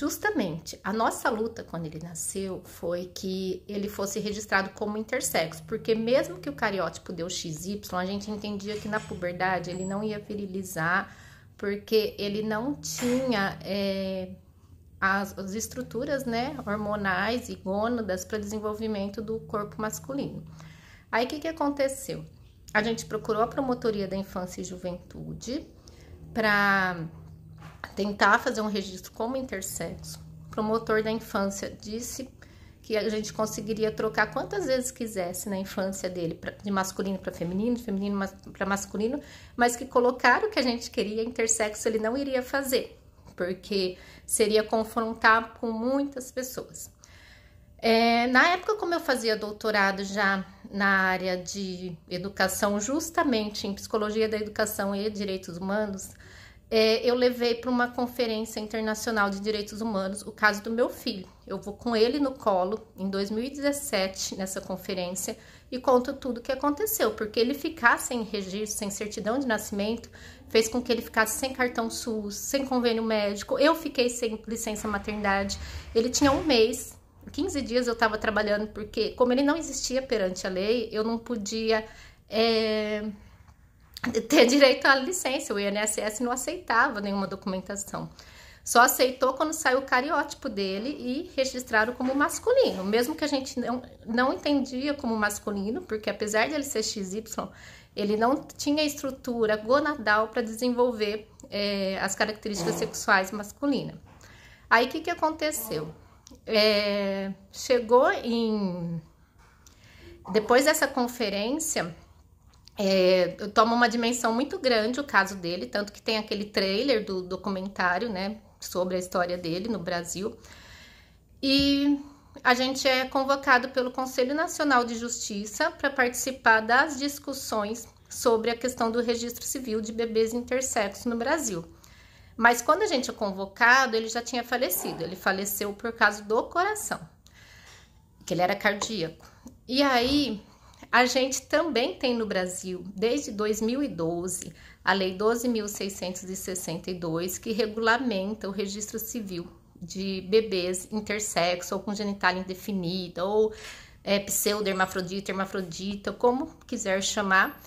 Justamente, a nossa luta quando ele nasceu foi que ele fosse registrado como intersexo, porque mesmo que o cariótipo deu XY, a gente entendia que na puberdade ele não ia virilizar, porque ele não tinha é, as, as, estruturas né, hormonais e gônadas para desenvolvimento do corpo masculino. Aí o que, que aconteceu? A gente procurou a promotoria da infância e juventude para tentar fazer um registro como intersexo. O promotor da infância disse que a gente conseguiria trocar quantas vezes quisesse na infância dele, pra, de masculino para feminino, de feminino para masculino, mas que colocar o que a gente queria intersexo ele não iria fazer, porque seria confrontar com muitas pessoas. É, na época, como eu fazia doutorado já na área de educação, justamente em psicologia da educação e direitos humanos, é, eu levei para uma conferência internacional de direitos humanos o caso do meu filho. Eu vou com ele no colo em 2017 nessa conferência e conto tudo o que aconteceu, porque ele ficar sem registro, sem certidão de nascimento, fez com que ele ficasse sem cartão SUS, sem convênio médico. Eu fiquei sem licença maternidade. Ele tinha um mês, 15 dias eu estava trabalhando, porque como ele não existia perante a lei, eu não podia. É ter direito à licença. O INSS não aceitava nenhuma documentação. Só aceitou quando saiu o cariótipo dele e registraram como masculino, mesmo que a gente não, não entendia como masculino, porque apesar de ele ser XY, ele não tinha estrutura gonadal para desenvolver é, as características sexuais masculinas. Aí o que, que aconteceu? É, chegou em. Depois dessa conferência, é, toma uma dimensão muito grande o caso dele, tanto que tem aquele trailer do documentário, né, sobre a história dele no Brasil. E a gente é convocado pelo Conselho Nacional de Justiça para participar das discussões sobre a questão do registro civil de bebês intersexos no Brasil. Mas quando a gente é convocado, ele já tinha falecido. Ele faleceu por causa do coração, que ele era cardíaco. E aí a gente também tem no Brasil, desde 2012, a Lei 12.662, que regulamenta o registro civil de bebês intersexo ou com genital indefinida ou é, pseudo-hermafrodita, hermafrodita, como quiser chamar,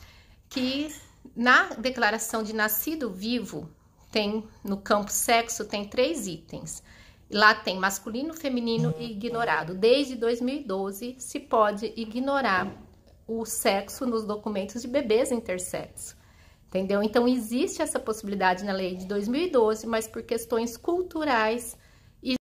que na declaração de nascido vivo tem no campo sexo tem três itens. Lá tem masculino, feminino e ignorado. Desde 2012 se pode ignorar o sexo nos documentos de bebês intersexo. Entendeu? Então existe essa possibilidade na lei de 2012, mas por questões culturais